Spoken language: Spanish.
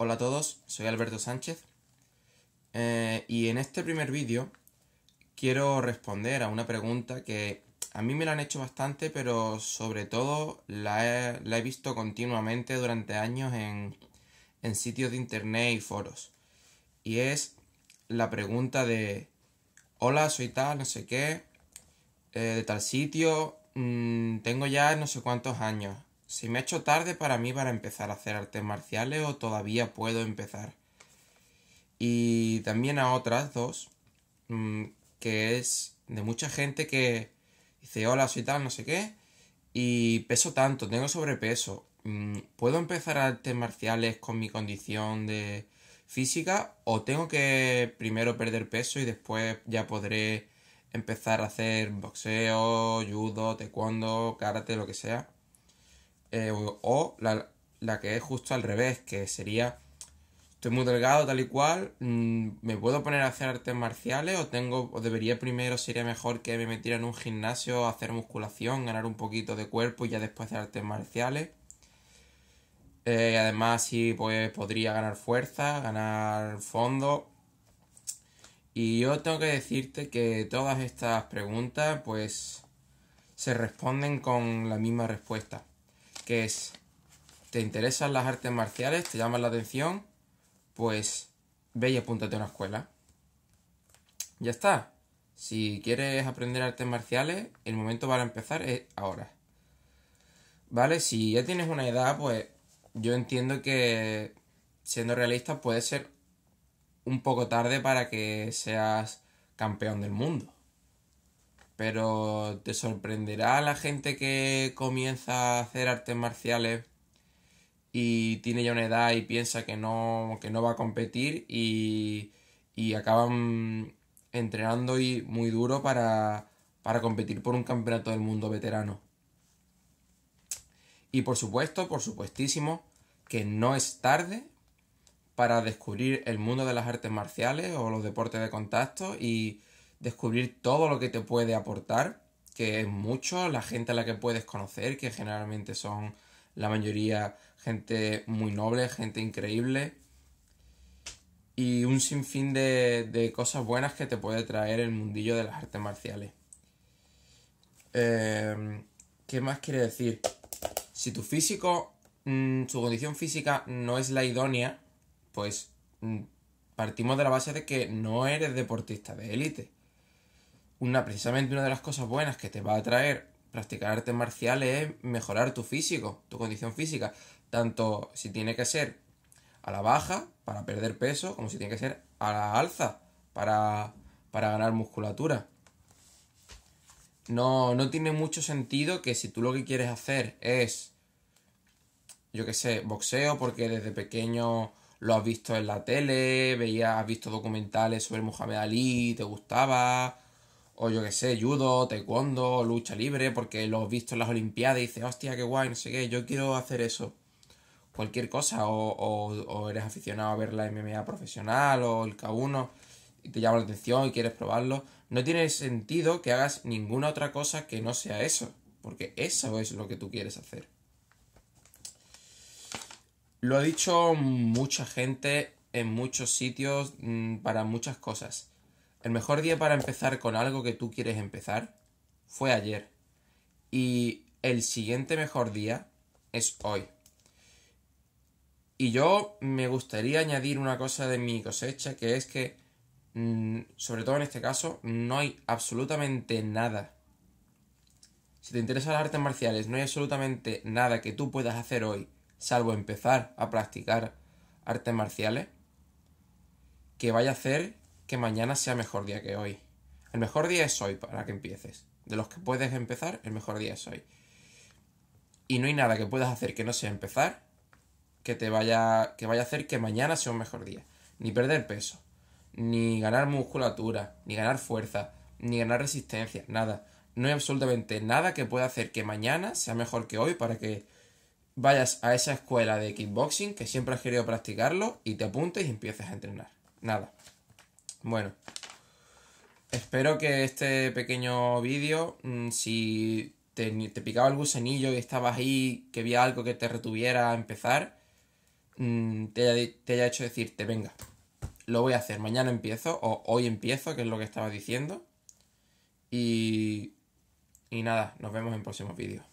Hola a todos, soy Alberto Sánchez eh, y en este primer vídeo quiero responder a una pregunta que a mí me la han hecho bastante, pero sobre todo la he, visto continuamente durante años en, sitios de internet y foros. Y es la pregunta de, hola, soy tal, no sé qué, eh, de tal sitio, mm, tengo ya no sé cuántos años, ¿Se me ha hecho tarde para mí para empezar a hacer artes marciales o todavía puedo empezar? Y también a otras dos, mm, que es de mucha gente que dice, hola, soy tal, no sé qué, y peso tanto, tengo sobrepeso. Mm, ¿Puedo empezar artes marciales con mi condición de física o tengo que primero perder peso y después ya podré empezar a hacer boxeo, judo, taekwondo, karate, lo que sea? Eh, o, la, que es justo al revés, que sería estoy muy delgado tal y cual, mm, me puedo poner a hacer artes marciales o tengo debería primero sería mejor que me metiera en un gimnasio, hacer musculación, ganar un poquito de cuerpo y ya después hacer artes marciales. Eh, además, sí, pues podría ganar fuerza, ganar fondo. Y yo tengo que decirte que todas estas preguntas, pues, se responden con la misma respuesta que es, ¿te interesan las artes marciales? ¿Te llaman la atención? Pues ve y apúntate a una escuela. Ya está. Si quieres aprender artes marciales, el momento para empezar es ahora. ¿Vale? Si ya tienes una edad, pues yo entiendo que siendo realista puede ser un poco tarde para que seas campeón del mundo. Pero te sorprenderá la gente que comienza a hacer artes marciales y tiene ya una edad y piensa que no, no va a competir y, acaban entrenando y muy duro para, para competir por un campeonato del mundo veterano. Y por supuesto, por supuestísimo, que no es tarde para descubrir el mundo de las artes marciales o los deportes de contacto y, descubrir todo lo que te puede aportar, que es mucho, la gente a la que puedes conocer, que generalmente son la mayoría gente muy noble, gente increíble, y un sinfín de, cosas buenas que te puede traer el mundillo de las artes marciales. Em, ¿Qué más quiere decir? Si tu físico, su mm, condición física no es la idónea, pues mm, partimos de la base de que no eres deportista de élite precisamente una de las cosas buenas que te va a traer practicar artes marciales es mejorar tu físico, tu condición física, tanto si tiene que ser a la baja para perder peso, como si tiene que ser a la alza para, ganar musculatura. No, no tiene mucho sentido que si tú lo que quieres hacer es, yo qué sé, boxeo, porque desde pequeño lo has visto en la tele, veías, has visto documentales sobre Muhammad Ali, te gustaba, o yo qué sé, judo, taekwondo, lucha libre, porque lo he visto en las Olimpiadas y dices, hostia, qué guay, no sé qué, yo quiero hacer eso. Cualquier cosa, o, o eres aficionado a ver la MMA profesional o el K1 y te llama la atención y quieres probarlo. No tiene sentido que hagas ninguna otra cosa que no sea eso, porque eso es lo que tú quieres hacer. Lo ha dicho mucha gente en muchos sitios mm, para muchas cosas. El mejor día para empezar con algo que tú quieres empezar fue ayer. Y el siguiente mejor día es hoy. Y yo me gustaría añadir una cosa de mi cosecha, que es que, mm, sobre todo en este caso, no hay absolutamente nada. Si te interesan las artes marciales, no hay absolutamente nada que tú puedas hacer hoy, salvo empezar a practicar artes marciales, que vaya a hacer que mañana sea mejor día que hoy. El mejor día es hoy para que empieces. De los que puedes empezar, el mejor día es hoy. Y no hay nada que puedas hacer que no sea empezar, que te vaya, que vaya a hacer que mañana sea un mejor día. Ni perder peso, ni ganar musculatura, ni ganar fuerza, ni ganar resistencia, nada. No hay absolutamente nada que pueda hacer que mañana sea mejor que hoy para que vayas a esa escuela de kickboxing que siempre has querido practicarlo y te apuntes y empieces a entrenar. Nada. Bueno, espero que este pequeño vídeo, mm, si te, picaba el gusanillo y estabas ahí, que había algo que te retuviera a empezar, mm, te, haya hecho decirte, venga, lo voy a hacer, mañana empiezo o hoy empiezo, que es lo que estaba diciendo. Y, y nada, nos vemos en próximos vídeos.